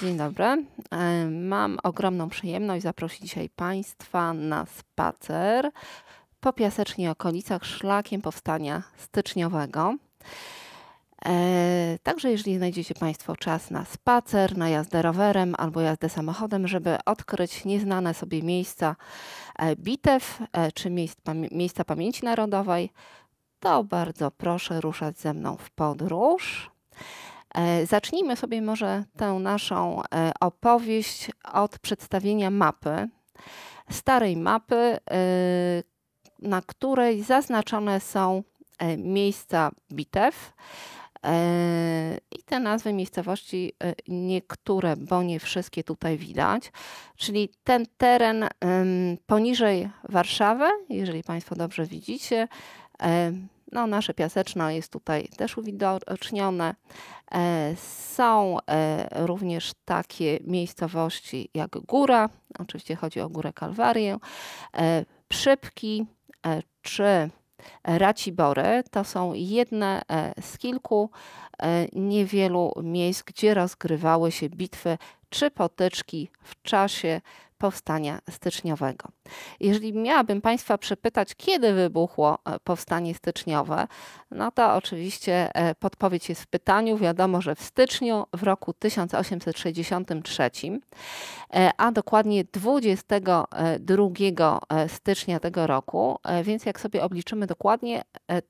Dzień dobry. Mam ogromną przyjemność zaprosić dzisiaj Państwa na spacer po piasecznie okolicach szlakiem powstania styczniowego. E, także jeżeli znajdziecie Państwo czas na spacer, na jazdę rowerem albo jazdę samochodem, żeby odkryć nieznane sobie miejsca e, bitew e, czy miejsca pamięci narodowej, to bardzo proszę ruszać ze mną w podróż. E, zacznijmy sobie może tę naszą e, opowieść od przedstawienia mapy, starej mapy, e, na której zaznaczone są miejsca bitew. I te nazwy miejscowości, niektóre, bo nie wszystkie tutaj widać, czyli ten teren poniżej Warszawy, jeżeli Państwo dobrze widzicie, no, nasze piaseczno jest tutaj też uwidocznione. E, są e, również takie miejscowości jak Góra, oczywiście chodzi o Górę Kalwarię, e, Przypki czy Racibory. To są jedne z kilku niewielu miejsc, gdzie rozgrywały się bitwy czy potyczki w czasie powstania styczniowego. Jeżeli miałabym Państwa przepytać, kiedy wybuchło e, powstanie styczniowe, no to oczywiście e, podpowiedź jest w pytaniu. Wiadomo, że w styczniu w roku 1863, e, a dokładnie 22 stycznia tego roku, więc jak sobie obliczymy dokładnie,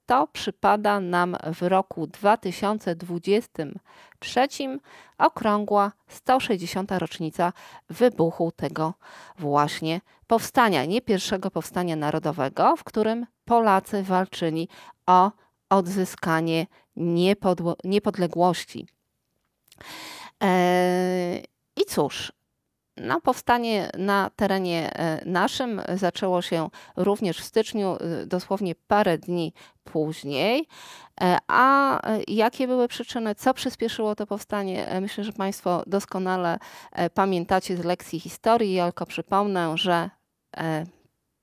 to przypada nam w roku 2020 trzecim okrągła 160. rocznica wybuchu tego właśnie powstania, nie pierwszego powstania narodowego, w którym Polacy walczyli o odzyskanie niepodległości. Eee, I cóż, no, powstanie na terenie e, naszym zaczęło się również w styczniu, e, dosłownie parę dni później. E, a jakie były przyczyny, co przyspieszyło to powstanie? Myślę, że Państwo doskonale pamiętacie z lekcji historii. Ja tylko przypomnę, że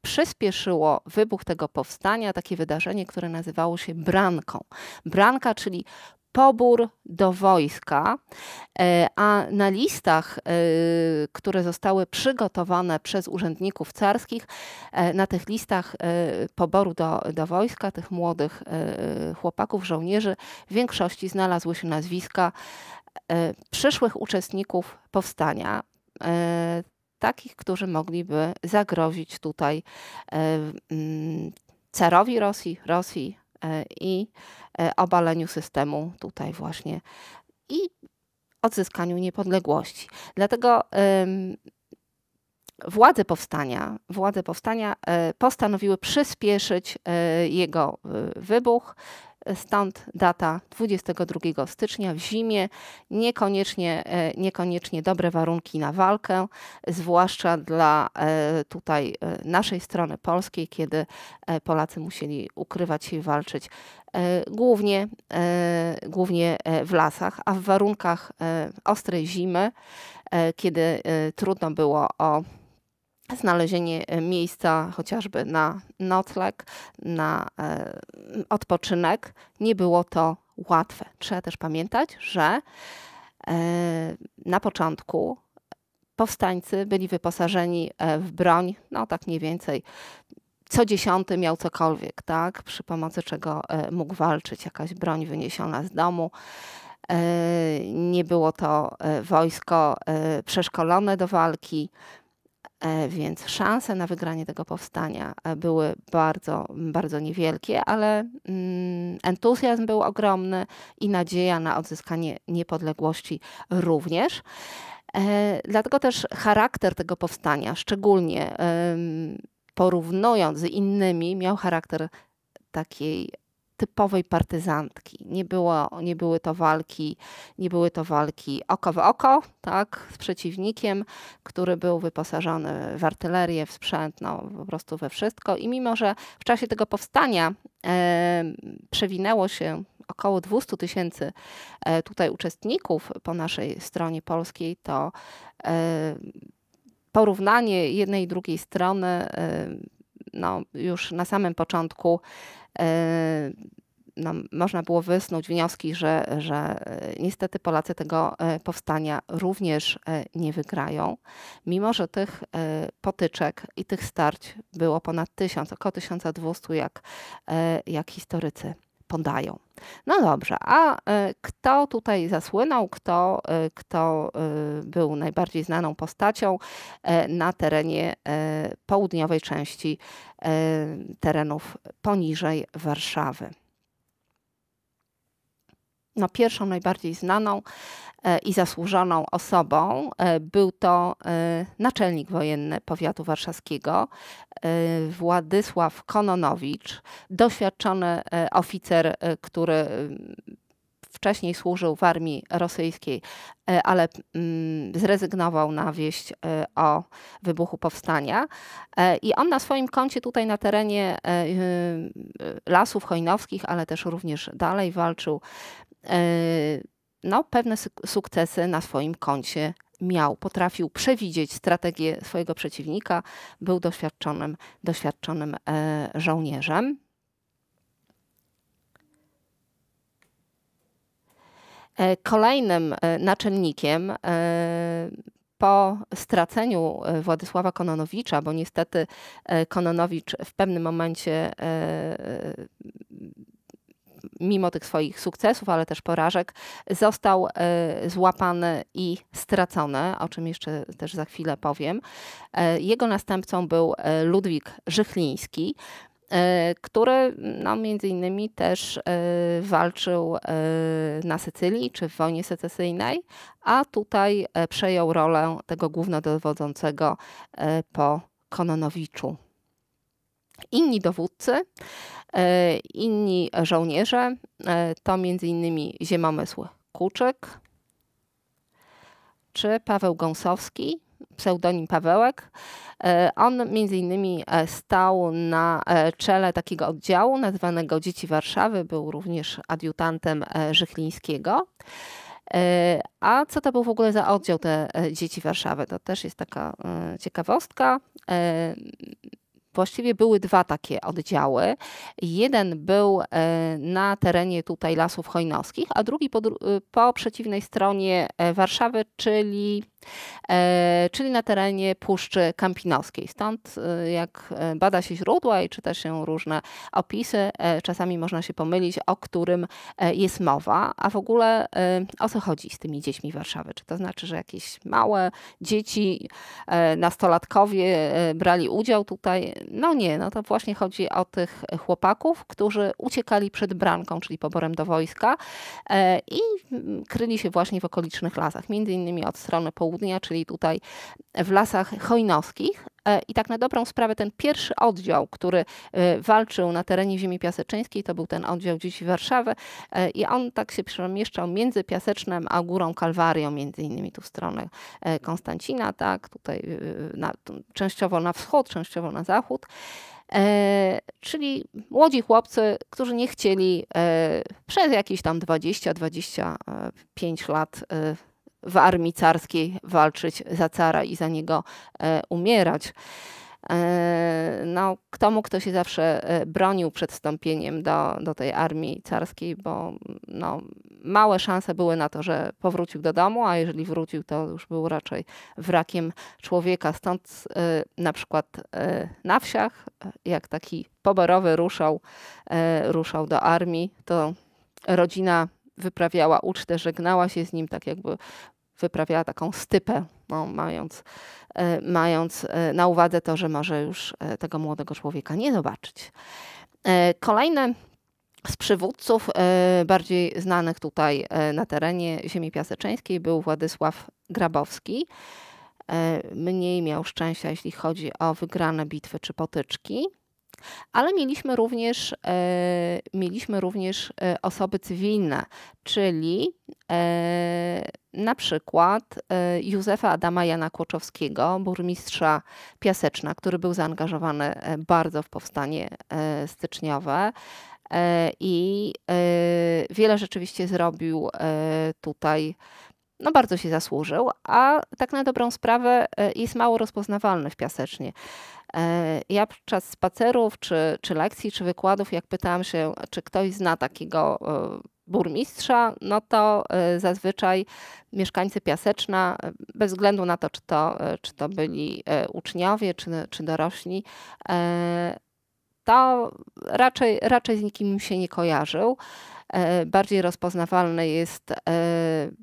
przyspieszyło wybuch tego powstania takie wydarzenie, które nazywało się branką. Branka, czyli pobór do wojska, e, a na listach, e, które zostały przygotowane przez urzędników carskich, e, na tych listach poboru do, do wojska tych młodych chłopaków, żołnierzy, w większości znalazły się nazwiska przyszłych uczestników powstania takich, którzy mogliby zagrozić tutaj carowi Rosji, Rosji, E, i e, obaleniu systemu tutaj właśnie i odzyskaniu niepodległości. Dlatego władze powstania, władze powstania e, postanowiły przyspieszyć jego wybuch Stąd data 22 stycznia w zimie. Niekoniecznie, e, niekoniecznie dobre warunki na walkę, zwłaszcza dla e, tutaj e, naszej strony polskiej, kiedy Polacy musieli ukrywać się i walczyć głównie, głównie w lasach, a w warunkach ostrej zimy, kiedy trudno było o znalezienie e, miejsca chociażby na nocleg, na e, odpoczynek, nie było to łatwe. Trzeba też pamiętać, że e, na początku powstańcy byli wyposażeni w broń, no tak mniej więcej co dziesiąty miał cokolwiek, tak, przy pomocy czego mógł walczyć, jakaś broń wyniesiona z domu. Nie było to wojsko przeszkolone do walki, E, więc szanse na wygranie tego powstania e, były bardzo, bardzo niewielkie, ale mm, entuzjazm był ogromny i nadzieja na odzyskanie niepodległości również. E, dlatego też charakter tego powstania, szczególnie porównując z innymi, miał charakter takiej typowej partyzantki. Nie, było, nie były to walki, nie były to walki oko w oko, tak, z przeciwnikiem, który był wyposażony w artylerię, w sprzęt, no po prostu we wszystko. I mimo, że w czasie tego powstania e, przewinęło się około 200 tysięcy e, tutaj uczestników po naszej stronie polskiej, to e, porównanie jednej i drugiej strony e, no, już na samym początku e, no, można było wysnuć wnioski, że, że e, niestety Polacy tego e, powstania również nie wygrają, mimo że tych potyczek i tych starć było ponad tysiąc, około 1200, jak, jak historycy podają. No dobrze, a e, kto tutaj zasłynął, kto, e, kto e, był najbardziej znaną postacią na terenie południowej części terenów poniżej Warszawy? no, pierwszą, najbardziej znaną e, i zasłużoną osobą e, był to e, naczelnik wojenny powiatu warszawskiego Władysław Kononowicz, doświadczony oficer, który mm, wcześniej służył w armii rosyjskiej, ale mm, zrezygnował na wieść o wybuchu powstania. I on na swoim koncie tutaj na terenie y, y, lasów hojnowskich, ale też również dalej walczył Yy, no, pewne sukcesy na swoim koncie miał. Potrafił przewidzieć strategię swojego przeciwnika, był doświadczonym, doświadczonym e, żołnierzem. E, kolejnym e, naczelnikiem po straceniu Władysława Kononowicza, bo niestety Kononowicz w pewnym momencie mimo tych swoich sukcesów, ale też porażek, został e, złapany i stracony, o czym jeszcze też za chwilę powiem. E, jego następcą był e, Ludwik Żychliński który no, między innymi też walczył na Sycylii czy w wojnie secesyjnej, a tutaj przejął rolę tego głównodowodzącego po Kononowiczu. Inni dowódcy E, inni żołnierze e, to m.in. Ziemomysł Kuczyk czy Paweł Gąsowski, pseudonim Pawełek. E, on między innymi stał na czele takiego oddziału nazwanego Dzieci Warszawy, był również adiutantem Żychlińskiego. A co to był w ogóle za oddział te Dzieci Warszawy? To też jest taka ciekawostka właściwie były dwa takie oddziały. Jeden był e, na terenie tutaj Lasów Chojnowskich, a drugi po, e, po przeciwnej stronie e, Warszawy, czyli E, czyli na terenie Puszczy Kampinoskiej. Stąd e, jak e, bada się źródła i czyta się różne opisy, czasami można się pomylić, o którym jest mowa, a w ogóle o co chodzi z tymi dziećmi Warszawy. Czy to znaczy, że jakieś małe dzieci, nastolatkowie brali udział tutaj? No nie, no to właśnie chodzi o tych chłopaków, którzy uciekali przed branką, czyli poborem do wojska i kryli się właśnie w okolicznych lasach, między innymi od strony południowej południa, czyli tutaj w lasach chojnowskich. E, I tak na dobrą sprawę ten pierwszy oddział, który e, walczył na terenie ziemi piaseczyńskiej, to był ten oddział dziś Warszawy e, i on tak się przemieszczał między Piasecznem a Górą Kalwarią, między innymi tu w stronę Konstancina, tak, tutaj na, częściowo na wschód, częściowo na zachód. E, czyli młodzi chłopcy, którzy nie chcieli e, przez jakieś tam 20-25 lat e, w armii carskiej walczyć za cara i za niego e, umierać. E, no, kto mógł, kto się zawsze e, bronił przed wstąpieniem do, do tej armii carskiej, bo no, małe szanse były na to, że powrócił do domu, a jeżeli wrócił, to już był raczej wrakiem człowieka. Stąd na przykład na wsiach, jak taki poberowy ruszał, ruszał do armii, to rodzina wyprawiała ucztę, żegnała się z nim, tak jakby wyprawiała taką stypę, no, mając, e, mając e, na uwadze to, że może już e, tego młodego człowieka nie zobaczyć. Kolejne z przywódców bardziej znanych tutaj na terenie ziemi piaseczeńskiej był Władysław Grabowski. Mniej miał szczęścia, jeśli chodzi o wygrane bitwy czy potyczki ale mieliśmy również, e, mieliśmy również e, osoby cywilne, czyli e, na przykład Józefa Adama Jana Kłoczowskiego, burmistrza Piaseczna, który był zaangażowany bardzo w powstanie styczniowe i wiele rzeczywiście zrobił tutaj no bardzo się zasłużył, a tak na dobrą sprawę e, jest mało rozpoznawalny w piasecznie. E, ja podczas spacerów, czy, czy lekcji, czy wykładów, jak pytałam się, czy ktoś zna takiego e, burmistrza, no to zazwyczaj mieszkańcy Piaseczna, bez względu na to, czy to, czy to byli uczniowie, czy, czy dorośli, to raczej, raczej z nikim się nie kojarzył. E, bardziej rozpoznawalny jest e,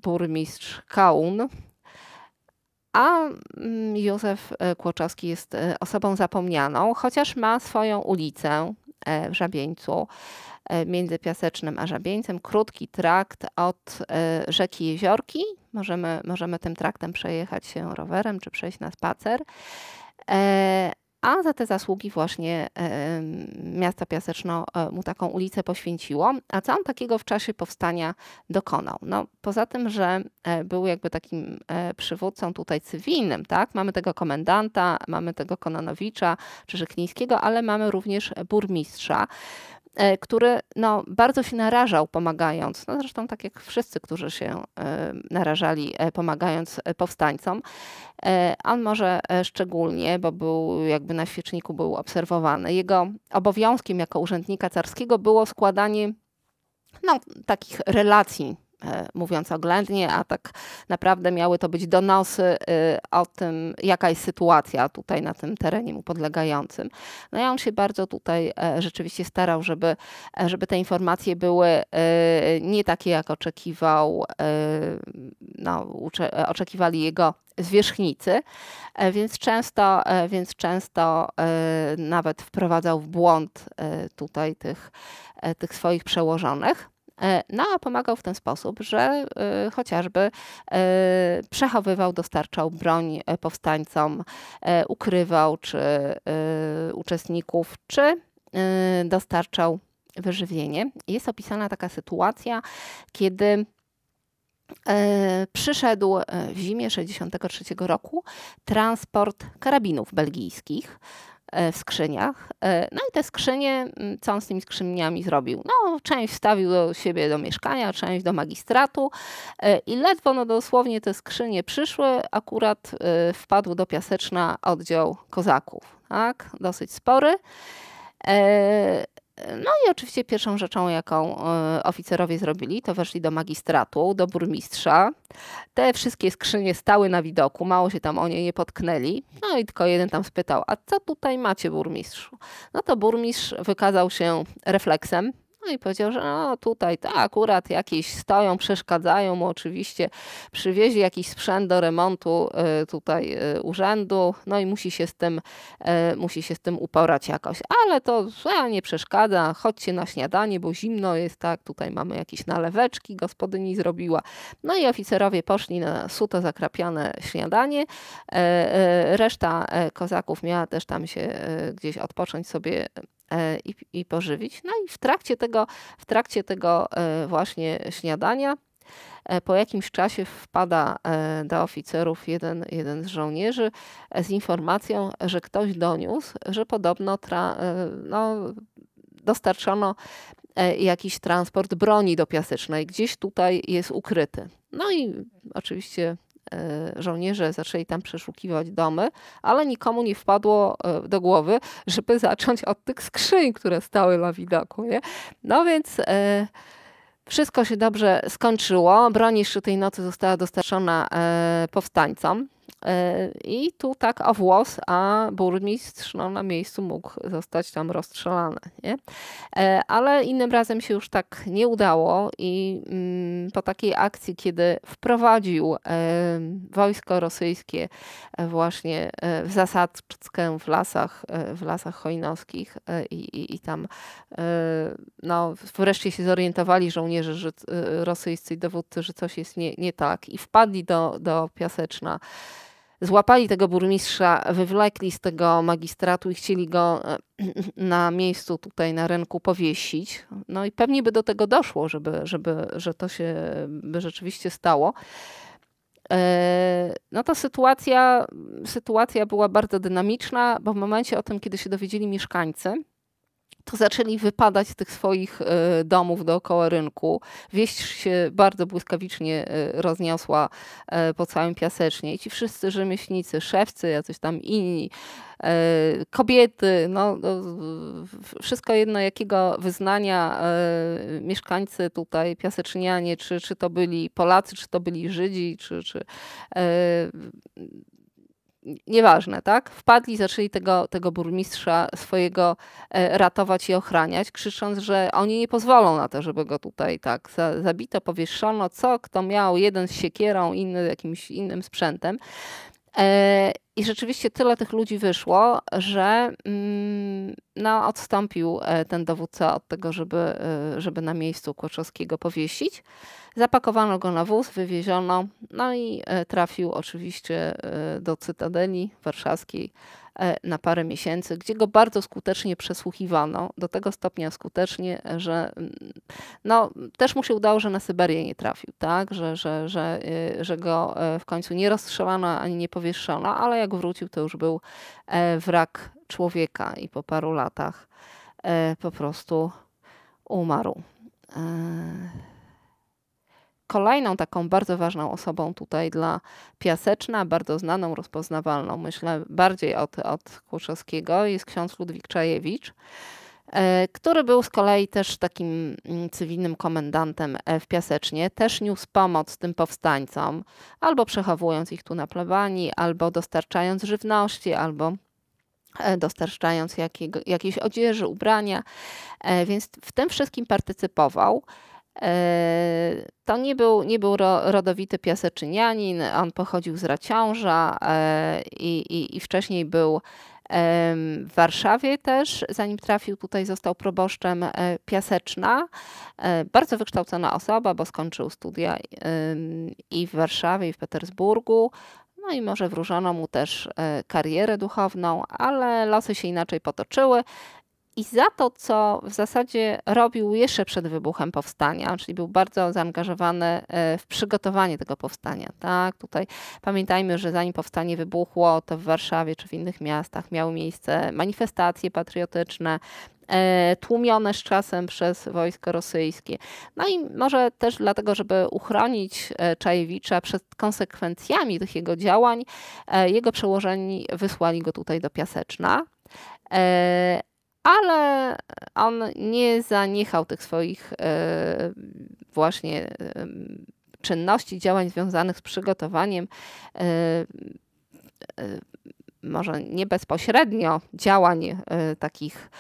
burmistrz Kaun, a mm, Józef e, Kłoczowski jest osobą zapomnianą, chociaż ma swoją ulicę w Żabieńcu, między Piasecznym a Żabieńcem, krótki trakt od rzeki Jeziorki. Możemy, możemy tym traktem przejechać się rowerem czy przejść na spacer a za te zasługi właśnie e, miasto Piaseczno e, mu taką ulicę poświęciło. A co on takiego w czasie powstania dokonał? No, poza tym, że e, był jakby takim przywódcą tutaj cywilnym, tak? Mamy tego komendanta, mamy tego Kononowicza czy Żyklińskiego, ale mamy również burmistrza. E, który no, bardzo się narażał pomagając, no, zresztą tak jak wszyscy, którzy się e, narażali e, pomagając powstańcom. On może szczególnie, bo był jakby na świeczniku był obserwowany. Jego obowiązkiem jako urzędnika carskiego było składanie no, takich relacji E, mówiąc oględnie, a tak naprawdę miały to być donosy y, o tym, jaka jest sytuacja tutaj na tym terenie mu podlegającym. No i on się bardzo tutaj e, rzeczywiście starał, żeby, e, żeby te informacje były y, nie takie, jak oczekiwał, y, no, oczekiwali jego zwierzchnicy, więc często, więc często nawet wprowadzał w błąd tutaj tych, tych swoich przełożonych. E, no a pomagał w ten sposób, że e, chociażby e, przechowywał, dostarczał broń powstańcom, ukrywał czy uczestników, czy dostarczał wyżywienie. Jest opisana taka sytuacja, kiedy przyszedł w zimie 1963 roku transport karabinów belgijskich E, w skrzyniach. E, no i te skrzynie, mm, co on z tymi skrzyniami zrobił? No, część wstawił do siebie do mieszkania, część do magistratu e, i ledwo, no dosłownie te skrzynie przyszły, akurat wpadł do Piaseczna oddział kozaków, tak? Dosyć spory. No i oczywiście pierwszą rzeczą, jaką e, oficerowie zrobili, to weszli do magistratu, do burmistrza. Te wszystkie skrzynie stały na widoku, mało się tam o nie nie potknęli. No i tylko jeden tam spytał, a co tutaj macie burmistrzu? No to burmistrz wykazał się refleksem, no i powiedział, że no tutaj tak, akurat jakieś stoją, przeszkadzają mu oczywiście, przywieźli jakiś sprzęt do remontu y, tutaj y, urzędu, no i musi się z tym, y, musi się z tym uporać jakoś. Ale to a, nie przeszkadza, chodźcie na śniadanie, bo zimno jest, tak, tutaj mamy jakieś naleweczki, gospodyni zrobiła. No i oficerowie poszli na suto zakrapiane śniadanie. Reszta kozaków miała też tam się gdzieś odpocząć sobie E, i, i pożywić. No i w trakcie tego, w trakcie tego e, właśnie śniadania e, po jakimś czasie wpada do oficerów jeden, jeden z żołnierzy z informacją, że ktoś doniósł, że podobno tra, no, dostarczono jakiś transport broni do Piasecznej. Gdzieś tutaj jest ukryty. No i oczywiście Y, żołnierze zaczęli tam przeszukiwać domy, ale nikomu nie wpadło y, do głowy, żeby zacząć od tych skrzyń, które stały na widoku. Nie? No więc... Y, wszystko się dobrze skończyło. Broń jeszcze tej nocy została dostarczona powstańcom. E, I tu tak o włos, a burmistrz no, na miejscu mógł zostać tam rozstrzelany. Nie? E, ale innym razem się już tak nie udało i mm, po takiej akcji, kiedy wprowadził e, wojsko rosyjskie właśnie w zasadzkę w lasach, w lasach chojnowskich i, i, i tam no, wreszcie się zorientowali żołnierze że, rosyjscy i dowódcy, że coś jest nie, nie tak i wpadli do, do Piaseczna Złapali tego burmistrza, wywlekli z tego magistratu i chcieli go e, na miejscu tutaj na rynku powiesić. No i pewnie by do tego doszło, żeby, żeby że to się by rzeczywiście stało. E, no ta sytuacja, sytuacja była bardzo dynamiczna, bo w momencie o tym, kiedy się dowiedzieli mieszkańcy, to zaczęli wypadać z tych swoich e, domów dookoła rynku. Wieść się bardzo błyskawicznie e, rozniosła e, po całym piasecznie i ci wszyscy rzemieślnicy, szewcy, jacyś tam inni, kobiety, no, no wszystko jedno jakiego wyznania mieszkańcy tutaj, piasecznianie, czy, czy to byli Polacy, czy to byli Żydzi, czy, czy nieważne, tak? Wpadli, zaczęli tego, tego burmistrza swojego e, ratować i ochraniać, krzycząc, że oni nie pozwolą na to, żeby go tutaj tak zabito, powieszono, co kto miał, jeden z siekierą, inny jakimś innym sprzętem. E, I rzeczywiście tyle tych ludzi wyszło, że mm, no, odstąpił e, ten dowódca od tego, żeby, e, żeby na miejscu Kłoczowskiego powiesić. Zapakowano go na wóz, wywieziono, no i trafił oczywiście do Cytadeli Warszawskiej E, na parę miesięcy, gdzie go bardzo skutecznie przesłuchiwano, do tego stopnia skutecznie, że mm, no, też mu się udało, że na Syberię nie trafił, tak? że, że, że, y, że go e, w końcu nie rozstrzelano ani nie powieszono, ale jak wrócił, to już był e, wrak człowieka i po paru latach po prostu umarł. Kolejną taką bardzo ważną osobą tutaj dla Piaseczna, bardzo znaną, rozpoznawalną, myślę bardziej od, od Kłuszowskiego, jest ksiądz Ludwik Czajewicz e, który był z kolei też takim mm, cywilnym komendantem e, w Piasecznie, też niósł pomoc tym powstańcom, albo przechowując ich tu na plebanii, albo dostarczając żywności, albo e, dostarczając jakiego, jakiejś odzieży, ubrania, więc w tym wszystkim partycypował. E, to nie był, nie był rodowity piaseczynianin, on pochodził z Raciąża e, i, i, i wcześniej był w Warszawie też, zanim trafił tutaj, został proboszczem e, Piaseczna. Bardzo wykształcona osoba, bo skończył studia i w Warszawie, i w Petersburgu. No i może wróżono mu też karierę duchowną, ale losy się inaczej potoczyły i za to, co w zasadzie robił jeszcze przed wybuchem powstania, czyli był bardzo zaangażowany e, w przygotowanie tego powstania. Tak? Tutaj pamiętajmy, że zanim powstanie wybuchło, to w Warszawie czy w innych miastach miały miejsce manifestacje patriotyczne, e, tłumione z czasem przez wojsko rosyjskie. No i może też dlatego, żeby uchronić e, Czajewicza przed konsekwencjami tych jego działań, jego przełożeni wysłali go tutaj do Piaseczna ale on nie zaniechał tych swoich e, właśnie e, czynności, działań związanych z przygotowaniem e, może nie bezpośrednio działań takich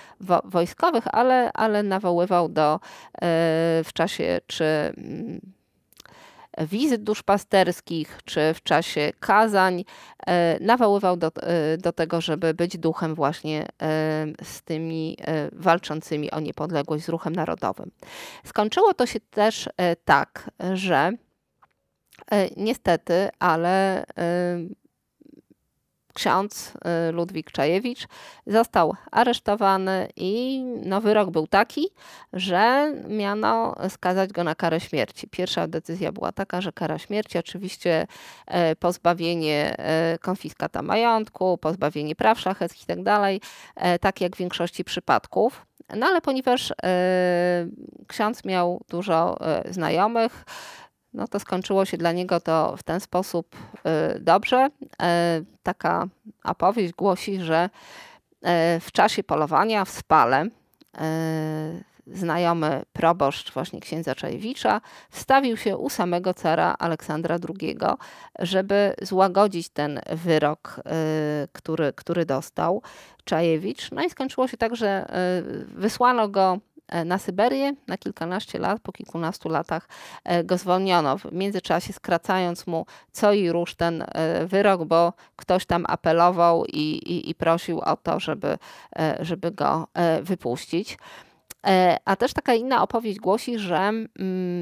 wojskowych, ale, ale nawoływał do w czasie czy mm, wizyt duszpasterskich czy w czasie kazań e, nawoływał do, e, do tego, żeby być duchem właśnie e, z tymi walczącymi o niepodległość, z ruchem narodowym. Skończyło to się też tak, że niestety, ale ksiądz y, Ludwik Czajewicz został aresztowany i no, wyrok był taki, że miano skazać go na karę śmierci. Pierwsza decyzja była taka, że kara śmierci, oczywiście y, pozbawienie y, konfiskata majątku, pozbawienie praw szacheckich itd., tak, tak jak w większości przypadków. No ale ponieważ ksiądz miał dużo znajomych, no to skończyło się dla niego to w ten sposób y, dobrze. Y, taka opowieść głosi, że y, w czasie polowania w Spale znajomy proboszcz właśnie księdza Czajewicza wstawił się u samego cara Aleksandra II, żeby złagodzić ten wyrok, który, który dostał Czajewicz. No i skończyło się tak, że wysłano go E, na Syberię na kilkanaście lat, po kilkunastu latach e, go zwolniono. W międzyczasie skracając mu co i róż ten e, wyrok, bo ktoś tam apelował i, i, i prosił o to, żeby, żeby go wypuścić. A też taka inna opowieść głosi, że mm,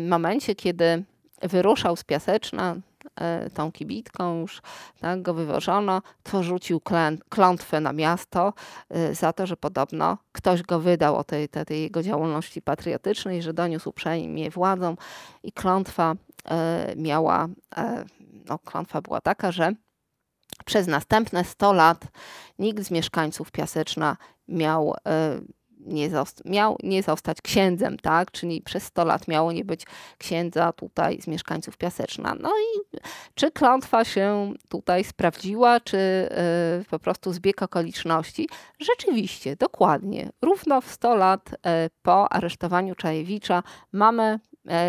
w momencie, kiedy wyruszał z Piaseczna E, tą kibitką już, tak, go wywożono, to rzucił klątwę na miasto e, za to, że podobno ktoś go wydał o tej, tej, tej jego działalności patriotycznej, że doniósł uprzejmie władzą i klątwa e, miała, no klątwa była taka, że przez następne 100 lat nikt z mieszkańców Piaseczna miał nie miał nie zostać księdzem, tak? Czyli przez 100 lat miało nie być księdza tutaj z mieszkańców Piaseczna. No i czy klątwa się tutaj sprawdziła, czy y, po prostu zbieg okoliczności? Rzeczywiście, dokładnie. Równo w 100 lat y, po aresztowaniu Czajewicza mamy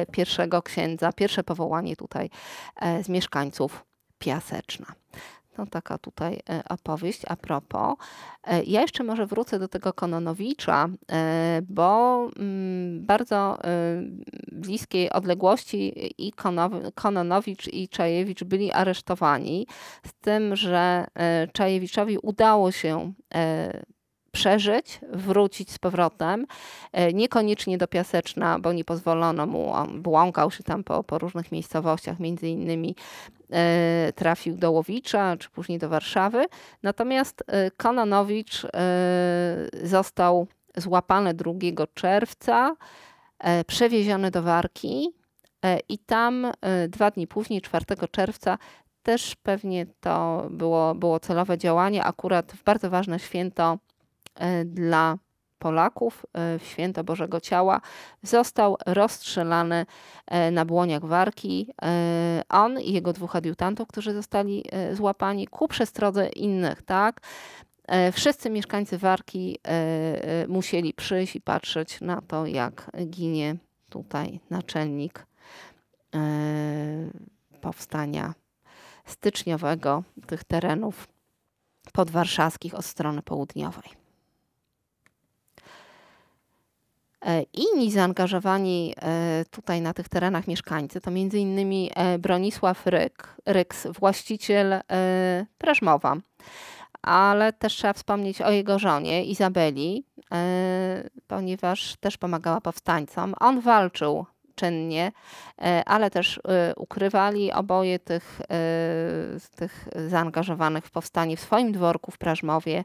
y, pierwszego księdza, pierwsze powołanie tutaj z mieszkańców Piaseczna. No taka tutaj e, opowieść a propos. E, ja jeszcze może wrócę do tego Kononowicza, e, bo mm, bardzo bliskiej odległości i Kononowicz i Czajewicz byli aresztowani, z tym, że Czajewiczowi udało się przeżyć, wrócić z powrotem, e, niekoniecznie do Piaseczna, bo nie pozwolono mu, on błąkał się tam po, po różnych miejscowościach, między innymi e, trafił do Łowicza, czy później do Warszawy. Natomiast e, Kononowicz został złapany 2 czerwca, przewieziony do Warki i tam dwa dni później, 4 czerwca, też pewnie to było, było celowe działanie, akurat w bardzo ważne święto E, dla Polaków e, w święto Bożego Ciała został rozstrzelany e, na błoniach warki. On i jego dwóch adiutantów, którzy zostali złapani ku przestrodze innych, tak? Wszyscy mieszkańcy warki musieli przyjść i patrzeć na to, jak ginie tutaj naczelnik powstania styczniowego tych terenów podwarszawskich od strony południowej. E, inni zaangażowani e, tutaj na tych terenach mieszkańcy to m.in. E, Bronisław Ryk, Ryks, właściciel Prażmowa, ale też trzeba wspomnieć o jego żonie Izabeli, ponieważ też pomagała powstańcom. On walczył czynnie, ale też ukrywali oboje tych, tych zaangażowanych w powstanie w swoim dworku w Prażmowie,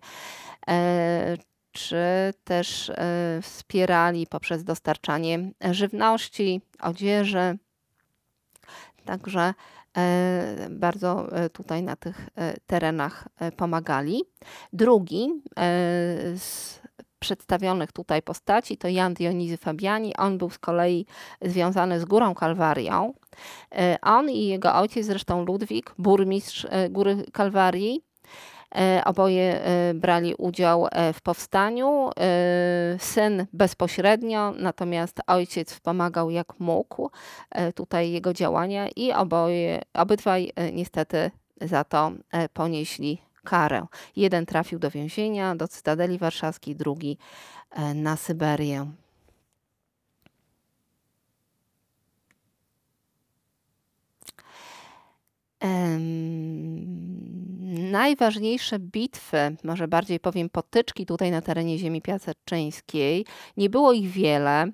czy też e, wspierali poprzez dostarczanie żywności, odzieży. Także e, bardzo e, tutaj na tych terenach pomagali. Drugi z przedstawionych tutaj postaci to Jan Dionizy Fabiani. On był z kolei związany z Górą Kalwarią. On i jego ojciec, zresztą Ludwik, burmistrz Góry Kalwarii, E, oboje e, brali udział e, w powstaniu. Syn bezpośrednio, natomiast ojciec wspomagał, jak mógł tutaj jego działania i oboje, obydwaj niestety za to ponieśli karę. Jeden trafił do więzienia, do Cytadeli Warszawskiej, drugi na Syberię. Um, najważniejsze bitwy, może bardziej powiem potyczki tutaj na terenie ziemi piaseczyńskiej. Nie było ich wiele,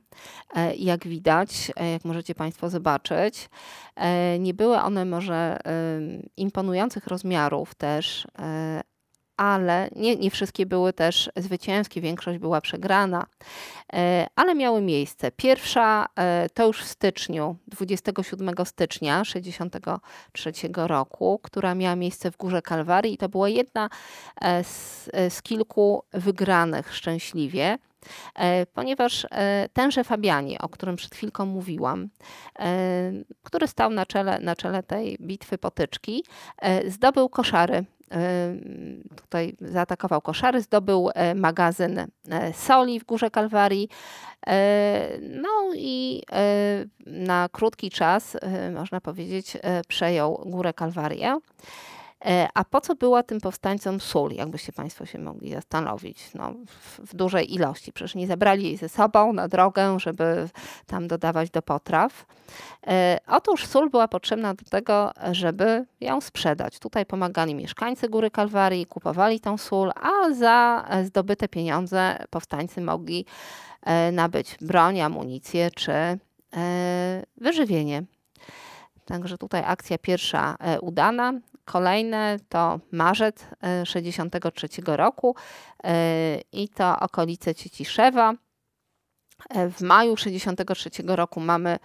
e, jak widać, e, jak możecie Państwo zobaczyć. E, nie były one może imponujących rozmiarów też, ale nie, nie wszystkie były też zwycięskie, większość była przegrana, e, ale miały miejsce. Pierwsza e, to już w styczniu, 27 stycznia 1963 roku, która miała miejsce w Górze Kalwarii i to była jedna e, z, z kilku wygranych szczęśliwie ponieważ tenże Fabianie, o którym przed chwilką mówiłam, który stał na czele, na czele tej bitwy potyczki, zdobył koszary tutaj zaatakował koszary, zdobył e, magazyn e, soli w Górze Kalwarii. E, no i na krótki czas, można powiedzieć, przejął Górę Kalwarię. E, a po co była tym powstańcom sól, jakbyście Państwo się mogli zastanowić? No, w, w dużej ilości. Przecież nie zabrali jej ze sobą na drogę, żeby tam dodawać do potraw. E, otóż sól była potrzebna do tego, żeby ją sprzedać. Tutaj pomagali mieszkańcy Góry Kalwarii, kupowali tą sól, a za zdobyte pieniądze powstańcy mogli e, nabyć broń, amunicję czy wyżywienie. Także tutaj akcja pierwsza udana. Kolejne to marzec 63 y, roku y, i to okolice Cieciszewa. Y, w maju 63 roku mamy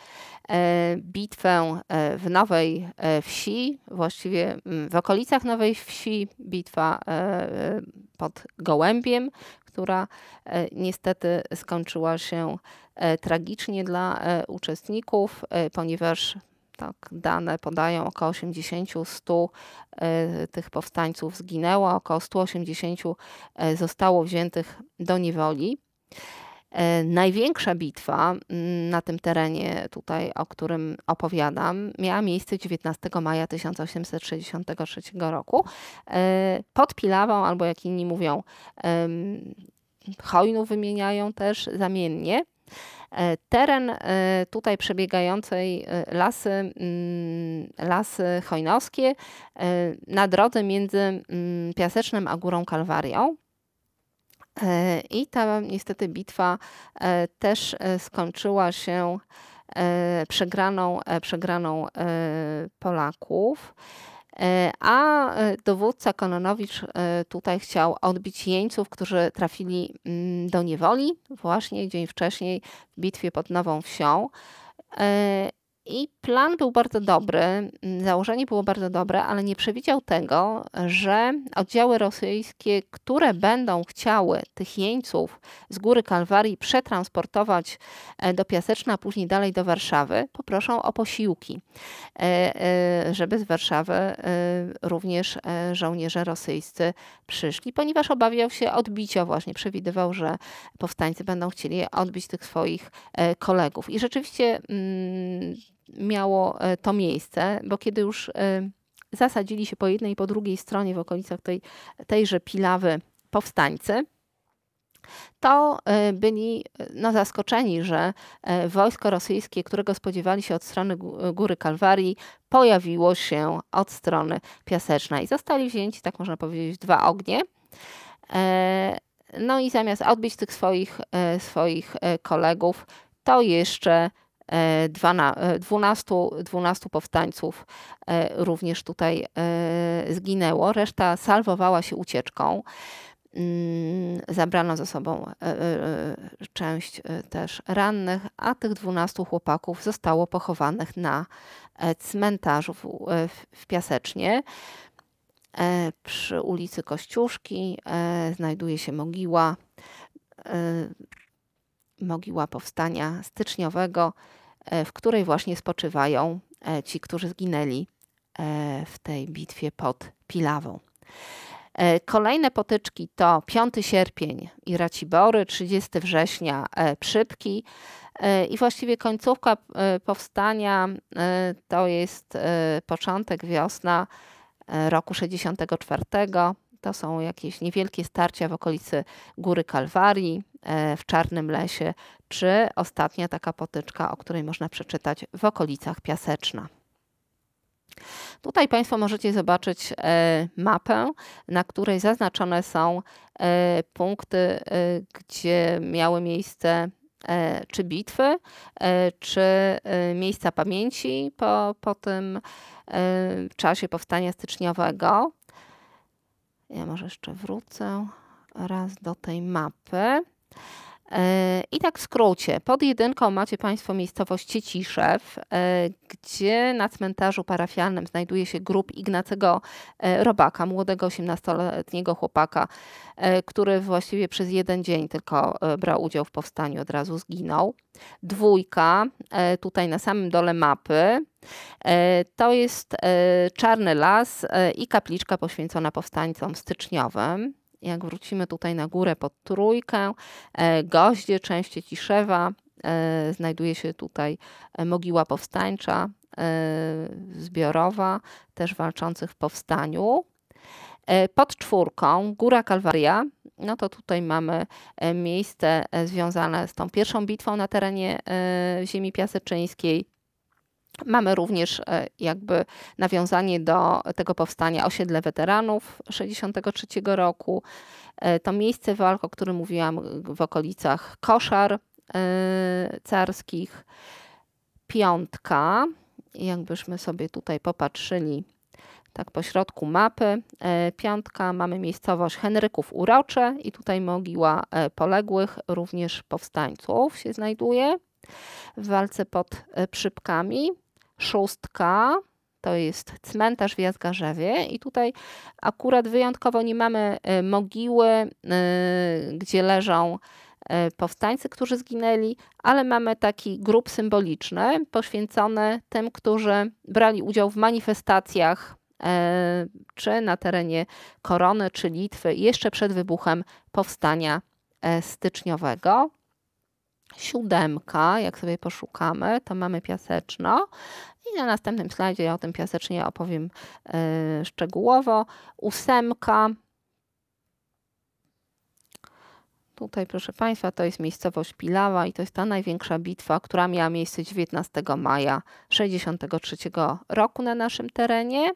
bitwę w Nowej Wsi, właściwie mm, w okolicach Nowej Wsi, bitwa pod Gołębiem, która niestety skończyła się tragicznie dla uczestników, ponieważ tak, dane podają około 80-100 e, tych powstańców zginęło, około 180 e, zostało wziętych do niewoli. E, największa bitwa mm, na tym terenie tutaj, o którym opowiadam, miała miejsce 19 maja 1863 roku pod Pilawą, albo jak inni mówią, Hojnu wymieniają też zamiennie. E, teren e, tutaj przebiegającej e, lasy, mm, lasy hojnowskie na drodze między mm, Piasecznym a Górą Kalwarią. I ta niestety bitwa też skończyła się przegraną, przegraną Polaków. E, a e, dowódca Kononowicz e, tutaj chciał odbić jeńców, którzy trafili mm, do niewoli właśnie dzień wcześniej w bitwie pod Nową Wsią. I plan był bardzo dobry, mm, założenie było bardzo dobre, ale nie przewidział tego, że oddziały rosyjskie, które będą chciały tych jeńców z góry Kalwarii przetransportować e, do Piaseczna, a później dalej do Warszawy, poproszą o posiłki, e, e, żeby z Warszawy również żołnierze rosyjscy przyszli, ponieważ obawiał się odbicia właśnie. Przewidywał, że powstańcy będą chcieli odbić tych swoich kolegów. I rzeczywiście mm, miało e, to miejsce, bo kiedy już e, zasadzili się po jednej i po drugiej stronie w okolicach tej, tejże pilawy powstańcy, to e, byli no, zaskoczeni, że wojsko rosyjskie, którego spodziewali się od strony Góry Kalwarii, pojawiło się od strony Piasecznej. Zostali wzięci, tak można powiedzieć, dwa ognie. No i zamiast odbić tych swoich, swoich kolegów, to jeszcze 12, e, 12 e, powstańców e, również tutaj zginęło. Reszta salwowała się ucieczką. Mm, zabrano ze sobą część też rannych, a tych 12 chłopaków zostało pochowanych na cmentarzu w, w Piasecznie. Przy ulicy Kościuszki znajduje się mogiła mogiła powstania styczniowego, e, w której właśnie spoczywają e, ci, którzy zginęli e, w tej bitwie pod Pilawą. Kolejne potyczki to 5 sierpień Racibory, 30 września Przypki i właściwie końcówka powstania to jest początek wiosna roku 64. To są jakieś niewielkie starcia w okolicy Góry Kalwarii, E, w Czarnym Lesie, czy ostatnia taka potyczka, o której można przeczytać w okolicach Piaseczna. Tutaj Państwo możecie zobaczyć e, mapę, na której zaznaczone są e, punkty, gdzie miały miejsce czy bitwy, czy miejsca pamięci po, po tym czasie powstania styczniowego. Ja może jeszcze wrócę raz do tej mapy. E, I tak w skrócie, pod jedynką macie Państwo miejscowość Cieciszew, e, gdzie na cmentarzu parafialnym znajduje się grób Ignacego e, Robaka, młodego 18-letniego chłopaka, który właściwie przez jeden dzień tylko brał udział w powstaniu, od razu zginął. Dwójka, tutaj na samym dole mapy, to jest Czarny Las i kapliczka poświęcona powstańcom styczniowym. Jak wrócimy tutaj na górę pod trójkę, e, goździe, częście Ciszewa, e, znajduje się tutaj e, mogiła powstańcza, zbiorowa, też walczących w powstaniu. Pod czwórką Góra Kalwaria, no to tutaj mamy miejsce związane z tą pierwszą bitwą na terenie ziemi piaseczyńskiej. Mamy również e, jakby nawiązanie do tego powstania osiedle weteranów 63 roku. E, to miejsce walk, o którym mówiłam, w okolicach koszar e, carskich. Piątka, jakbyśmy sobie tutaj popatrzyli tak po środku mapy. Piątka, mamy miejscowość Henryków Urocze i tutaj mogiła poległych, również powstańców się znajduje w walce pod Przypkami szóstka to jest cmentarz w Jazgarzewie i tutaj akurat wyjątkowo nie mamy e, mogiły, e, gdzie leżą e, powstańcy, którzy zginęli, ale mamy taki grup symboliczny poświęcony tym, którzy brali udział w manifestacjach czy na terenie Korony, czy Litwy jeszcze przed wybuchem powstania styczniowego siódemka, jak sobie poszukamy, to mamy piaseczno. I na następnym slajdzie ja o tym piasecznie opowiem yy, szczegółowo. Ósemka. Tutaj, proszę Państwa, to jest miejscowość Pilawa i to jest ta największa bitwa, która miała miejsce 19 maja 63 roku na naszym terenie.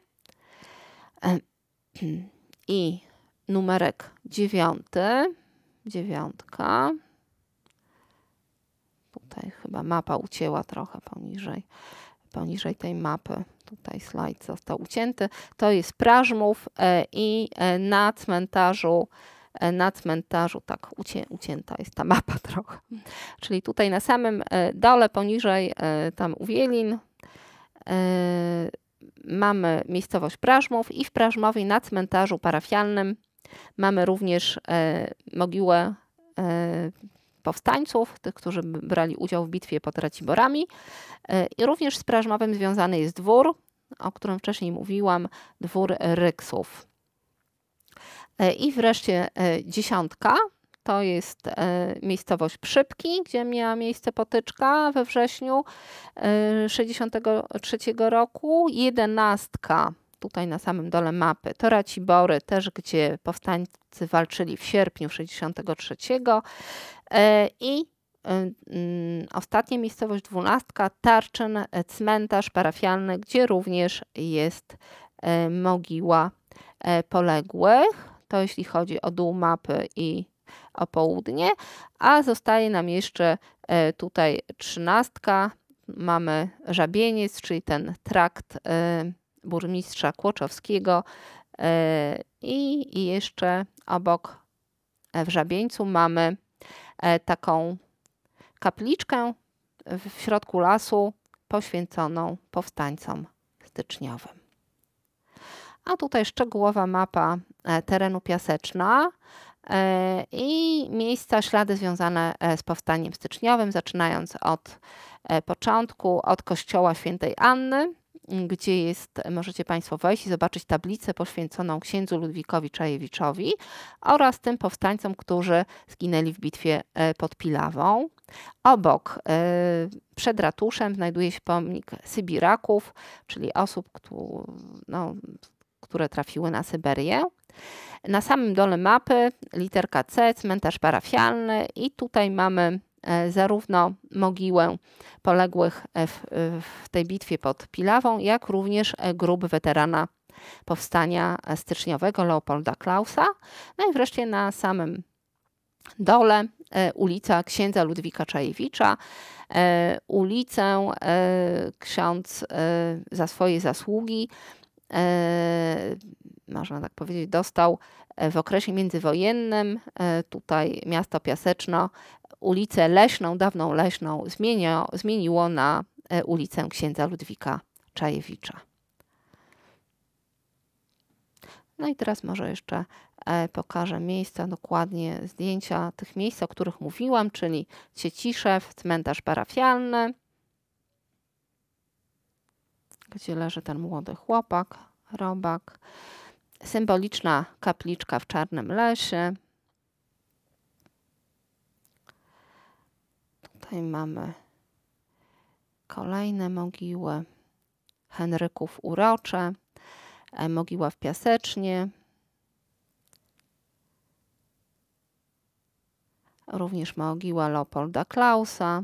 I numerek dziewiąty, dziewiątka, Tutaj chyba mapa ucięła trochę poniżej, poniżej tej mapy. Tutaj slajd został ucięty. To jest Prażmów e, i e, na cmentarzu e, na cmentarzu, tak ucię, ucięta jest ta mapa trochę. Czyli tutaj na samym dole, poniżej tam Uwielin, mamy miejscowość Prażmów i w Prażmowie na cmentarzu parafialnym mamy również mogiłę powstańców, tych, którzy brali udział w bitwie pod Raciborami. E, I również z Prażmawem związany jest dwór, o którym wcześniej mówiłam, dwór Ryksów. E, I wreszcie e, dziesiątka, to jest miejscowość Przypki, gdzie miała miejsce potyczka we wrześniu 1963 roku. Jedenastka, tutaj na samym dole mapy, to Racibory, też gdzie powstańcy walczyli w sierpniu 1963. E, I e, mm, ostatnia miejscowość, dwunastka, Tarczyn, e, cmentarz parafialny, gdzie również jest mogiła poległych. To jeśli chodzi o dół mapy i o południe, a zostaje nam jeszcze tutaj trzynastka. Mamy Żabieniec, czyli ten trakt burmistrza Kłoczowskiego i jeszcze obok w Żabieńcu mamy E, taką kapliczkę w środku lasu poświęconą powstańcom styczniowym. A tutaj szczegółowa mapa e, terenu Piaseczna e, i miejsca, ślady związane z powstaniem styczniowym, zaczynając od początku, od kościoła świętej Anny, gdzie jest, możecie Państwo wejść i zobaczyć tablicę poświęconą księdzu Ludwikowi Czajewiczowi oraz tym powstańcom, którzy zginęli w bitwie e, pod Pilawą. Obok, e, przed ratuszem znajduje się pomnik Sybiraków, czyli osób, no, które trafiły na Syberię. Na samym dole mapy literka C, cmentarz parafialny i tutaj mamy E, zarówno mogiłę poległych e, w, e, w tej bitwie pod Pilawą, jak również grób weterana powstania styczniowego Leopolda Klausa. No i wreszcie na samym dole ulica księdza Ludwika Czajewicza. Ulicę ksiądz za swoje zasługi, można tak powiedzieć, dostał w okresie międzywojennym. Tutaj miasto Piaseczno ulicę Leśną, dawną Leśną, zmienio, zmieniło na e, ulicę księdza Ludwika Czajewicza. No i teraz może jeszcze e, pokażę miejsca, dokładnie zdjęcia tych miejsc, o których mówiłam, czyli Cieciszew, cmentarz parafialny, gdzie leży ten młody chłopak, robak, symboliczna kapliczka w Czarnym Lesie, Tutaj mamy kolejne mogiły. Henryków Urocze, e, Mogiła w Piasecznie. Również mogiła Leopolda Klausa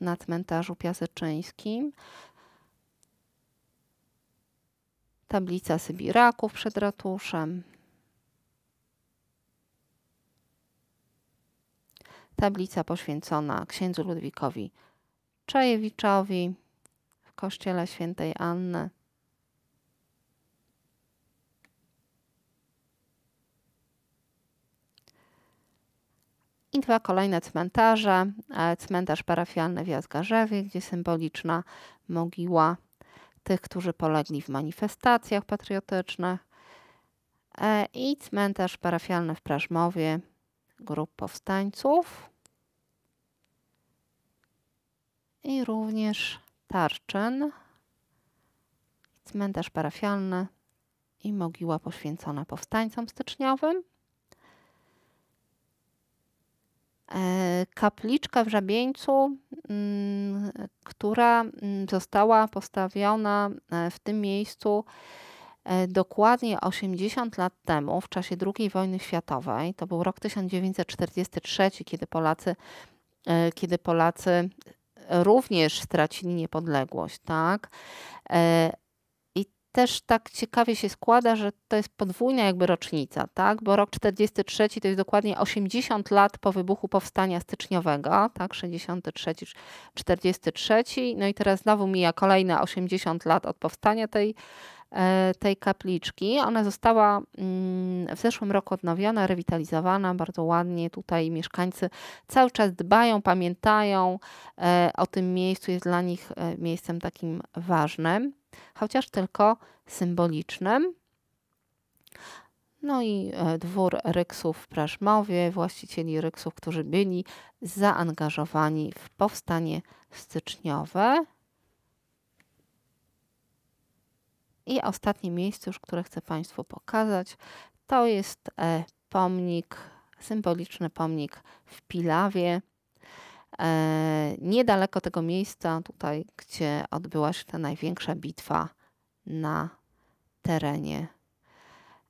na cmentarzu piaseczyńskim. Tablica Sybiraków przed ratuszem. tablica poświęcona księdzu Ludwikowi Czajewiczowi w kościele świętej Anny. I dwa kolejne cmentarze. E, cmentarz parafialny w Jazgarzewie, gdzie symboliczna mogiła tych, którzy polegli w manifestacjach patriotycznych. E, I cmentarz parafialny w Prażmowie, grup powstańców. i również tarczyn, cmentarz parafialny i mogiła poświęcona powstańcom styczniowym. E, kapliczka w Żabieńcu, mm, która mm, została postawiona e, w tym miejscu e, dokładnie 80 lat temu, w czasie II wojny światowej. To był rok 1943, kiedy Polacy, kiedy Polacy również stracili niepodległość, tak? E, I też tak ciekawie się składa, że to jest podwójna jakby rocznica, tak? Bo rok 43 to jest dokładnie 80 lat po wybuchu powstania styczniowego, tak? 63, 43, no i teraz znowu mija kolejne 80 lat od powstania tej E, tej kapliczki. Ona została mm, w zeszłym roku odnowiona, rewitalizowana bardzo ładnie. Tutaj mieszkańcy cały czas dbają, pamiętają e, o tym miejscu, jest dla nich e, miejscem takim ważnym, chociaż tylko symbolicznym. No i dwór Ryksów w Prażmowie, właścicieli Ryksów, którzy byli zaangażowani w powstanie styczniowe. I ostatnie miejsce, już które chcę Państwu pokazać, to jest e, pomnik, symboliczny pomnik w Pilawie. E, niedaleko tego miejsca, tutaj, gdzie odbyła się ta największa bitwa na terenie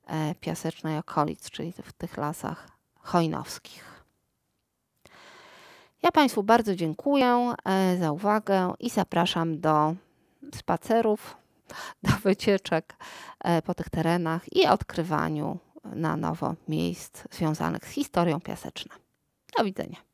e, piasecznej okolic, czyli w tych lasach hojnowskich. Ja Państwu bardzo dziękuję za uwagę i zapraszam do spacerów do wycieczek e, po tych terenach i odkrywaniu na nowo miejsc związanych z historią piaseczną. Do widzenia.